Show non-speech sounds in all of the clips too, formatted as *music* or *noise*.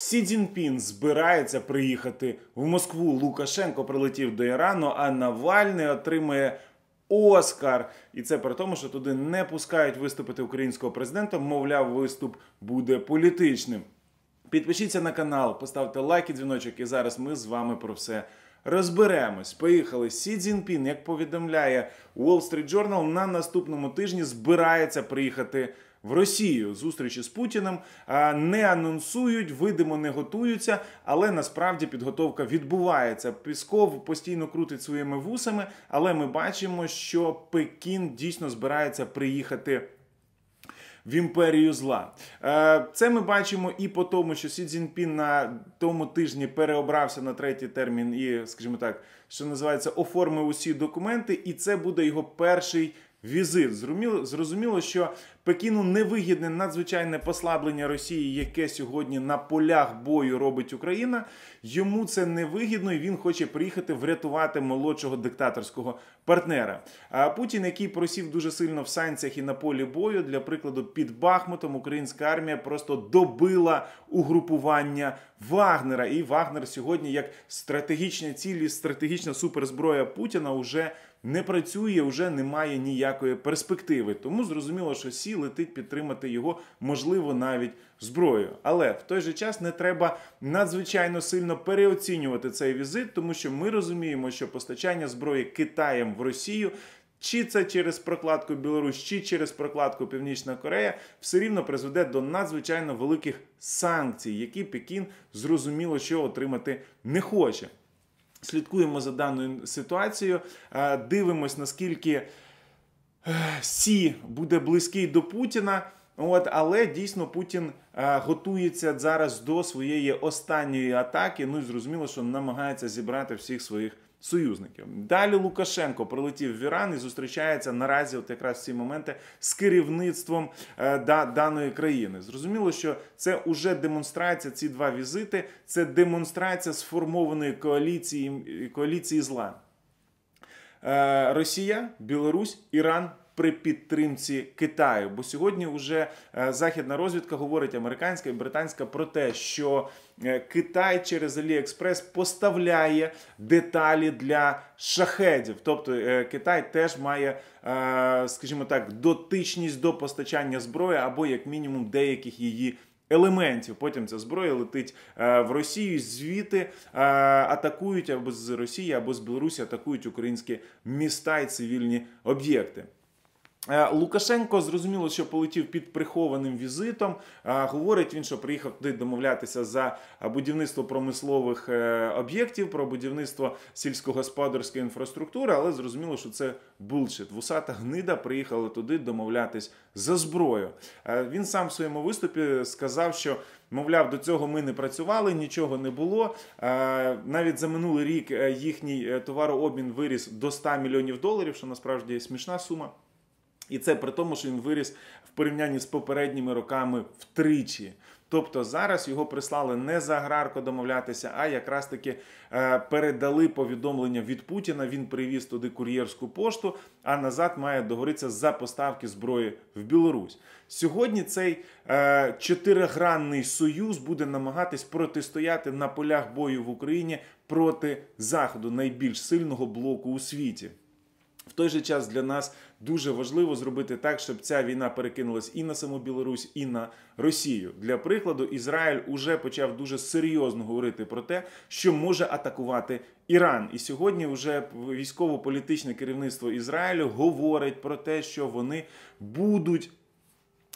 Сі Цзіньпін збирається приїхати в Москву. Лукашенко прилетів до Ірану, а Навальний отримує Оскар. І це при тому, що туди не пускають виступити українського президента. Мовляв, виступ буде політичним. Підпишіться на канал, поставте лайки, дзвіночок, і зараз ми з вами про все розберемось. Поїхали. Сі Цзіньпін, як повідомляє Wall Street Journal, на наступному тижні збирається приїхати в Росію зустрічі з Путіним не анонсують, видимо, не готуються, але насправді підготовка відбувається. Пісков постійно крутить своїми вусами, але ми бачимо, що Пекін дійсно збирається приїхати. В імперію зла е, це ми бачимо і по тому, що Сі Цзіньпін на тому тижні переобрався на третій термін, і, скажімо так, що називається, оформив усі документи, і це буде його перший візит. Зрозуміло, що Пекіну невигідне надзвичайне послаблення Росії, яке сьогодні на полях бою робить Україна. Йому це невигідно, і він хоче приїхати врятувати молодшого диктаторського партнера. А Путін, який просів дуже сильно в санкціях і на полі бою, для прикладу, під Бахмутом українська армія просто добила угрупування Вагнера. І Вагнер сьогодні, як стратегічна ціль, стратегічна суперзброя Путіна, вже не працює, вже немає ніякої перспективи. Тому зрозуміло, що сіл летить підтримати його, можливо, навіть зброєю. Але в той же час не треба надзвичайно сильно переоцінювати цей візит, тому що ми розуміємо, що постачання зброї Китаєм в Росію. Чи це через прокладку Білорусь, чи через прокладку Північна Корея все рівно призведе до надзвичайно великих санкцій, які Пекін зрозуміло, що отримати не хоче. Слідкуємо за даною ситуацією, е, дивимось наскільки. Сі буде близький до Путіна. От, але дійсно Путін а, е, готується зараз до своєї останньої атаки. Ну і зрозуміло, що намагається зібрати всіх своїх союзників. Далі Лукашенко прилетів в Іран і зустрічається наразі, от якраз в ці моменти, з керівництвом а, е, да, даної країни. Зрозуміло, що це уже демонстрація. Ці два візити це демонстрація сформованої коаліції коаліції зла. Е, Росія, Білорусь, Іран. При підтримці Китаю, бо сьогодні вже е, західна розвідка говорить американська і британська про те, що е, Китай через Аліекспрес поставляє деталі для шахедів. Тобто Китай теж має, скажімо так, дотичність до постачання зброї або як мінімум деяких її елементів. Потім ця зброя летить е, в Росію. Звідти е, атакують або з Росії, або з Білорусі атакують українські міста і цивільні об'єкти. Е, Лукашенко зрозуміло, що полетів під прихованим візитом. Е, говорить він, що приїхав туди домовлятися за будівництво промислових е, об'єктів, про будівництво сільськогосподарської інфраструктури, але зрозуміло, що це булшит. Вусата гнида приїхала туди домовлятись за зброю. Він сам в своєму виступі сказав, що. Мовляв, до цього ми не працювали, нічого не було. Навіть за минулий рік їхній товарообмін виріс до 100 мільйонів доларів, що насправді смішна сума. І це при тому, що він виріс в порівнянні з попередніми роками втричі. Тобто зараз його прислали не за аграрко домовлятися, а якраз таки е, передали повідомлення від Путіна. Він привіз туди кур'єрську пошту, а назад має договоритися за поставки зброї в Білорусь. Сьогодні цей е, чотиригранний союз буде намагатись протистояти на полях бою в Україні проти заходу найбільш сильного блоку у світі. В той же час для нас дуже важливо зробити так, щоб ця війна перекинулась і на саму Білорусь, і на Росію. Для прикладу, Ізраїль уже почав дуже серйозно говорити про те, що може атакувати Іран. І сьогодні вже військово-політичне керівництво Ізраїлю говорить про те, що вони будуть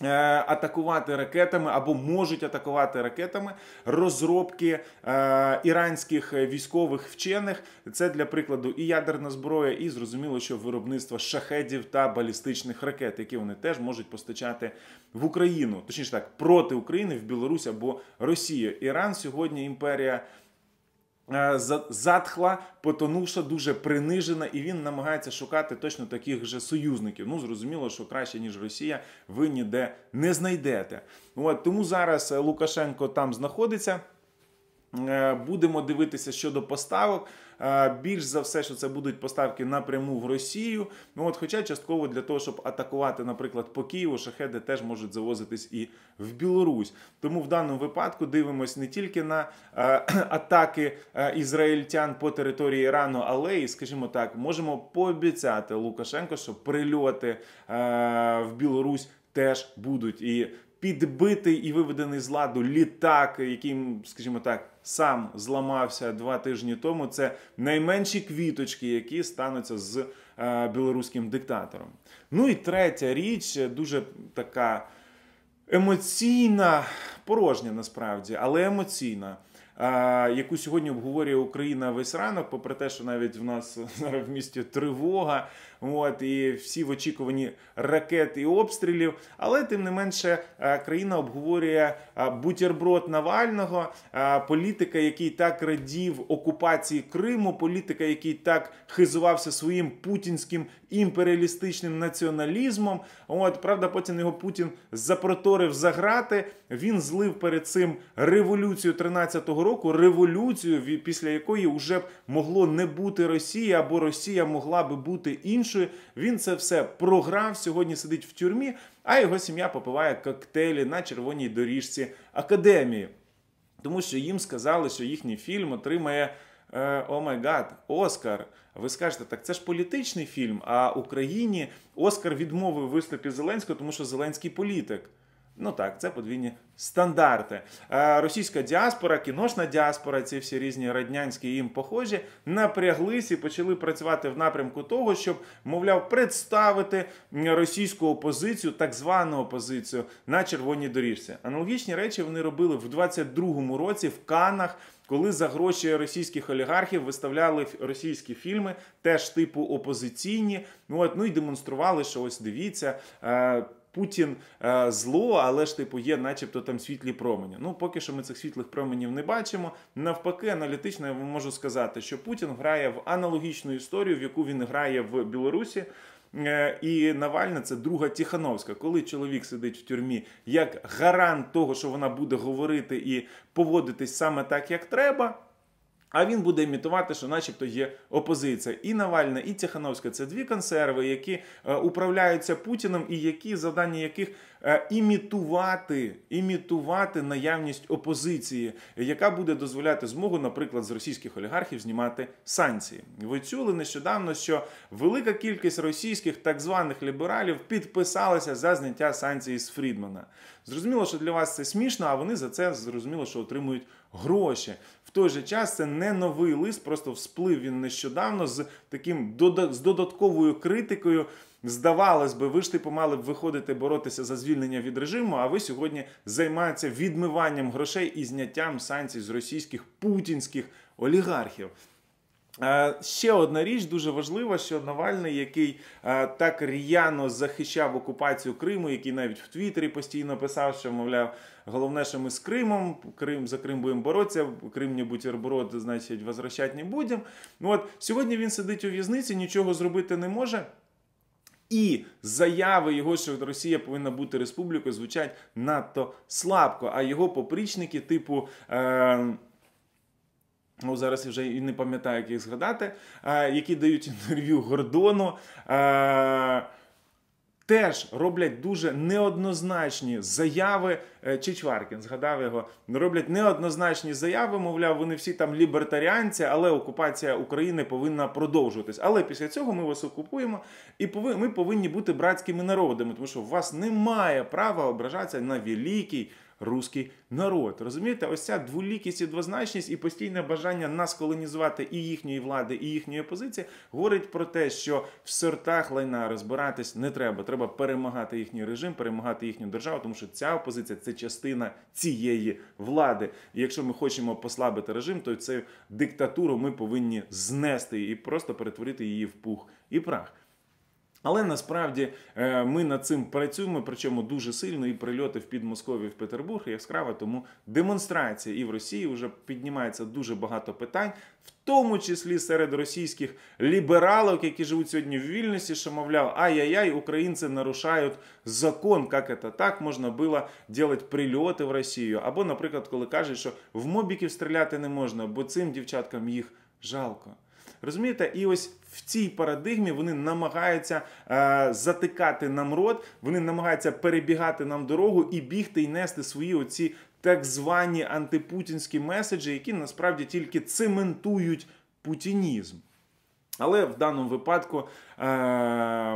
Е, атакувати ракетами або можуть атакувати ракетами розробки е, іранських військових вчених. Це для прикладу і ядерна зброя, і зрозуміло, що виробництво шахедів та балістичних ракет, які вони теж можуть постачати в Україну, точніше так проти України в Білорусь або Росію. Іран сьогодні імперія Е, затхла, потонувша, дуже принижена, і він намагається шукати точно таких же союзників. Ну зрозуміло, що краще ніж Росія, ви ніде не знайдете. От тому зараз е, Лукашенко там знаходиться. Е, будемо дивитися щодо поставок. Е, більш за все, що це будуть поставки напряму в Росію. Ну от, хоча частково для того, щоб атакувати, наприклад, по Києву, шахеди теж можуть завозитись і в Білорусь. Тому в даному випадку дивимося не тільки на е, *clears throat* атаки ізраїльтян по території Ірану, але і, скажімо так, можемо пообіцяти Лукашенко, що прильоти в Білорусь. Теж будуть і підбитий і виведений з ладу літак, яким, скажімо так, сам зламався два тижні тому. Це найменші квіточки, які стануться з е, білоруським диктатором. Ну і третя річ дуже така емоційна, порожня насправді, але емоційна. Е, яку сьогодні обговорює Україна весь ранок, попри те, що навіть в нас *laughs* зараз в місті тривога, От і всі в очікуванні ракет і обстрілів. Але тим не менше е, країна обговорює е, бутерброд Навального, е, політика, який так радів окупації Криму, політика, який так хизувався своїм путінським імперіалістичним націоналізмом. От правда, потім його Путін запроторив за грати. Він злив перед цим революцію 13-го року, революцію, після якої вже б могло не бути Росії, або Росія могла би бути іншою іншої. Він це все програв. Сьогодні сидить в тюрмі, а його сім'я попиває коктейлі на червоній доріжці академії, тому що їм сказали, що їхній фільм отримає. Е, о май гад, Оскар. Ви скажете, так це ж політичний фільм. А Україні Оскар відмовив виступі Зеленського, тому що Зеленський політик. Ну так, це подвійні стандарти. Е, російська діаспора, кіношна діаспора, ці всі різні раднянські їм похожі, напряглись і почали працювати в напрямку того, щоб, мовляв, представити російську опозицію, так звану опозицію, на червоній доріжці. Аналогічні речі вони робили в 22-му році в Канах. Коли за гроші російських олігархів виставляли російські фільми, теж типу опозиційні, ну от ну і демонстрували, що ось дивіться е, Путін е, зло, але ж типу є, начебто, там світлі промені. Ну поки що ми цих світлих променів не бачимо. Навпаки, аналітично я вам можу сказати, що Путін грає в аналогічну історію, в яку він грає в Білорусі. Е, і Навальна це друга Тіхановська, коли чоловік сидить в тюрмі як гарант того, що вона буде говорити і поводитись саме так, як треба. А він буде імітувати, що, начебто, є опозиція. І Навальна, і Тихановська це дві консерви, які е, управляються Путіним, і які завдання яких е, імітувати імітувати наявність опозиції, яка буде дозволяти змогу, наприклад, з російських олігархів знімати санкції. Ви чули нещодавно, що велика кількість російських так званих лібералів підписалася за зняття санкцій з Фрідмана. Зрозуміло, що для вас це смішно, а вони за це зрозуміло, що отримують гроші. В той же час це не новий лист, просто всплив він нещодавно з таким з додатковою критикою. Здавалось би, ви ж типу мали б виходити боротися за звільнення від режиму, а ви сьогодні займаєтеся відмиванням грошей і зняттям санкцій з російських путінських олігархів. Е, ще одна річ дуже важлива, що Навальний, який е, так р'яно захищав окупацію Криму, який навіть в Твіттері постійно писав, що мовляв, головне, що ми з Кримом, Крим за Крим будемо боротися, Крим не бутерброд, значить, возвращать не будемо. Ну, от сьогодні він сидить у в'язниці, нічого зробити не може. І заяви його, що Росія повинна бути республікою, звучать надто слабко. А його попрічники, типу. Е- Ну, зараз я вже і не пам'ятаю, як їх згадати, е, які дають інтерв'ю Гордону. Е, теж роблять дуже неоднозначні заяви. Е, Чичваркін згадав його, роблять неоднозначні заяви. Мовляв, вони всі там лібертаріанці, але окупація України повинна продовжуватись. Але після цього ми вас окупуємо і ми повинні бути братськими народами, тому що у вас немає права ображатися на великий руський народ. Розумієте, ось ця дволікість і двозначність і постійне бажання нас колонізувати і їхньої влади, і їхньої опозиції говорить про те, що в сортах лайна розбиратись не треба. Треба перемагати їхній режим, перемагати їхню державу, тому що ця опозиція це частина цієї влади. І якщо ми хочемо послабити режим, то цю диктатуру ми повинні знести і просто перетворити її в пух і прах. Але насправді е, ми над цим працюємо, причому дуже сильно і прильоти в Підмосков'ї, в Петербург яскрава. Тому демонстрація і в Росії вже піднімається дуже багато питань, в тому числі серед російських лібералок, які живуть сьогодні в вільності, що мовляв, ай-яй-яй, українці нарушають закон. Як це так можна було робити прильоти в Росію? Або, наприклад, коли кажуть, що в мобіків стріляти не можна, бо цим дівчаткам їх жалко. Розумієте, і ось в цій парадигмі вони намагаються е, затикати нам рот, вони намагаються перебігати нам дорогу і бігти і нести свої оці так звані антипутінські меседжі, які насправді тільки цементують путінізм. Але в даному випадку е,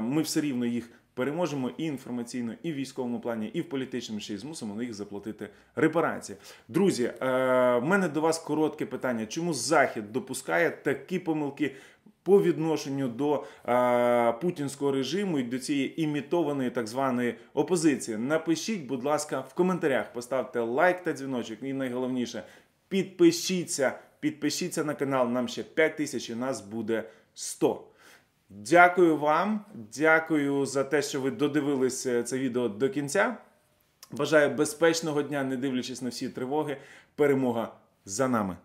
ми все рівно їх переможемо і інформаційно, і в військовому плані, і в політичному ще й змусимо на їх заплатити репарації. Друзі, е, в мене до вас коротке питання: чому Захід допускає такі помилки? По відношенню до е, путінського режиму і до цієї імітованої так званої опозиції, напишіть, будь ласка, в коментарях, поставте лайк та дзвіночок, і найголовніше підпишіться, підпишіться на канал. Нам ще 5 тисяч і нас буде 100. Дякую вам, дякую за те, що ви додивилися це відео до кінця. Бажаю безпечного дня, не дивлячись на всі тривоги. Перемога за нами.